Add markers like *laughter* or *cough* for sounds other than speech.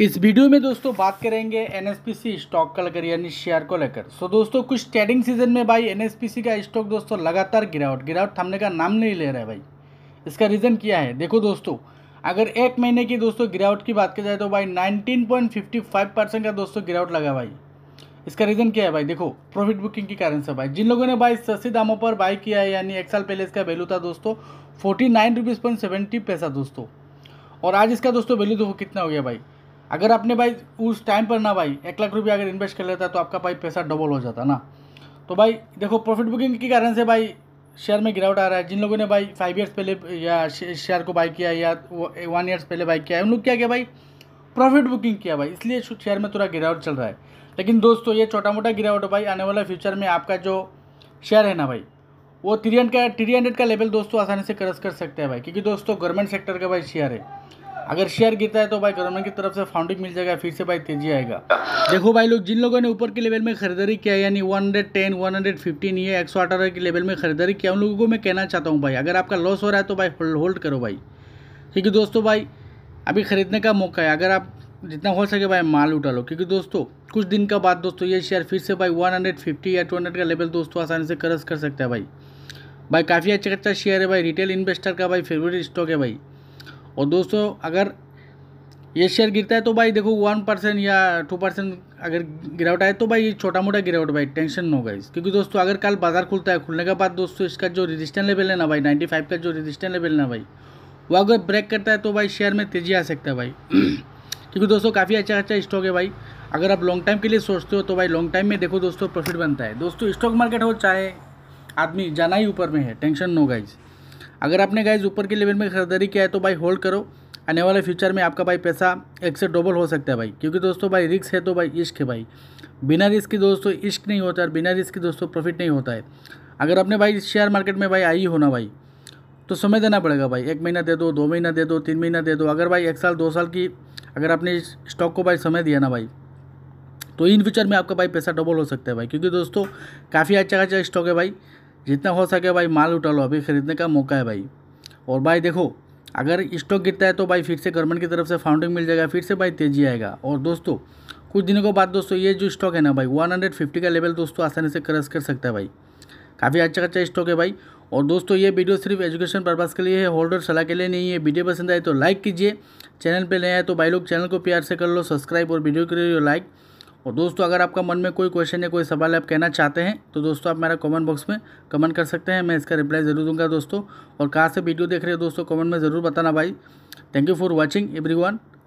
इस वीडियो में दोस्तों बात करेंगे सी स्टॉक का लेकर यानी शेयर को लेकर सो दोस्तों कुछ ट्रेडिंग सीजन में भाई सी का स्टॉक दोस्तों लगातार गिरावट गिरावट थमने का नाम नहीं ले रहा है भाई इसका रीज़न क्या है देखो दोस्तों अगर एक महीने की दोस्तों गिरावट की बात की जाए तो भाई 19.55 परसेंट का दोस्तों गिरावट लगा भाई इसका रीज़न क्या है भाई देखो प्रॉफिट बुकिंग के कारण से भाई जिन लोगों ने भाई सस्ती दामों पर बाई किया है यानी एक साल पहले इसका वैल्यू था दोस्तों forty nine rupees point seventy पैसा दोस्तों और आज इसका दोस्तों वैल्यू देखो कितना हो गया भाई अगर आपने भाई उस टाइम पर ना भाई एक लाख रुपया अगर इन्वेस्ट कर लेता तो आपका भाई पैसा डबल हो जाता ना तो भाई देखो प्रॉफिट बुकिंग के कारण से भाई शेयर में गिरावट आ रहा है जिन लोगों ने भाई फाइव ईयर्स पहले या शेयर को बाई किया या वन ईयर्स पहले बाई किया है उन लोग क्या किया भाई प्रॉफिट बुकिंग किया भाई इसलिए शेयर में थोड़ा गिरावट चल रहा है लेकिन दोस्तों ये छोटा मोटा गिरावट भाई आने वाला फ्यूचर में आपका जो शेयर है ना भाई वो थ्री का थ्री हंड्रेड का लेवल दोस्तों आसानी से क्रस कर सकते हैं भाई क्योंकि दोस्तों गवर्नमेंट सेक्टर का भाई शेयर है अगर शेयर गिरता है तो भाई गवर्नमेंट की तरफ से फाउंडिंग मिल जाएगा फिर से भाई तेजी आएगा देखो भाई लोग जिन लोगों ने ऊपर के लेवल में खरीदारी किया यानी 110, 115 ये एक सौ के लेवल में खरीदारी किया उन लोगों को मैं कहना चाहता हूँ भाई अगर आपका लॉस हो रहा है तो भाई होल्ड होल्ड करो भाई क्योंकि दोस्तों भाई अभी ख़रीदने का मौका है अगर आप जितना हो सके भाई माल उठा लो क्योंकि दोस्तों कुछ दिन का बाद दोस्तों ये शेयर फिर से भाई वन या टू का लेवल दोस्तों आसानी से क्रस कर सकता है भाई भाई काफ़ी अच्छा अच्छा शेयर है भाई रिटेल इन्वेस्टर का भाई फेवरेट स्टॉक है भाई और दोस्तों अगर ये शेयर गिरता है तो भाई देखो वन परसेंट या टू परसेंट अगर गिरावट आए तो भाई ये छोटा मोटा गिरावट भाई टेंशन नो गाइज क्योंकि दोस्तों अगर कल बाजार खुलता है खुलने के बाद दोस्तों इसका जो रजिस्टेंस लेवल है ना भाई नाइन्टी फाइव का जो रजिस्टेंस लेवल है ना भाई वो अगर ब्रेक करता है तो भाई शेयर में तेजी आ सकता है भाई *clears throat* क्योंकि दोस्तों काफ़ी अच्छा अच्छा स्टॉक है भाई अगर आप लॉन्ग टाइम के लिए सोचते हो तो भाई लॉन्ग टाइम में देखो दोस्तों प्रॉफिट बनता है दोस्तों स्टॉक मार्केट हो चाहे आदमी जाना ही ऊपर में है टेंशन नो गाइज़ अगर आपने गाइज ऊपर के लेवल में खरीदारी किया है तो भाई होल्ड करो आने वाले फ्यूचर में आपका भाई पैसा एक से डबल हो सकता है भाई क्योंकि दोस्तों भाई रिस्क है तो भाई इश्क है भाई बिना रिस्क के दोस्तों इश्क नहीं होता है और बिना रिस्क के दोस्तों प्रॉफिट नहीं होता है अगर आपने भाई शेयर मार्केट में भाई आई होना भाई तो समय देना पड़ेगा भाई एक महीना दे दो दो महीना दे दो तीन महीना दे दो अगर भाई एक साल दो साल की अगर आपने स्टॉक को भाई समय दिया ना भाई तो इन फ्यूचर में आपका भाई पैसा डबल हो सकता है भाई क्योंकि दोस्तों काफ़ी अच्छा खासा स्टॉक है भाई जितना हो सके भाई माल उठा लो अभी ख़रीदने का मौका है भाई और भाई देखो अगर स्टॉक गिरता है तो भाई फिर से गवर्नमेंट की तरफ से फाउंडिंग मिल जाएगा फिर से भाई तेजी आएगा और दोस्तों कुछ दिनों के बाद दोस्तों ये जो स्टॉक है ना भाई 150 का लेवल दोस्तों आसानी से क्रस कर सकता है भाई काफ़ी अच्छा अच्छा स्टॉक है भाई और दोस्तों ये वीडियो सिर्फ एजुकेशन पर्पज़ के लिए है होल्डर सलाह के लिए नहीं है वीडियो पसंद आए तो लाइक कीजिए चैनल पर नया आए तो भाई लोग चैनल को प्यार से कर लो सब्सक्राइब और वीडियो के लिए लाइक और दोस्तों अगर आपका मन में कोई क्वेश्चन या कोई सवाल आप कहना चाहते हैं तो दोस्तों आप मेरा कमेंट बॉक्स में कमेंट कर सकते हैं मैं इसका रिप्लाई ज़रूर दूंगा दोस्तों और कहाँ से वीडियो देख रहे हो दोस्तों कमेंट में ज़रूर बताना भाई thank you for watching every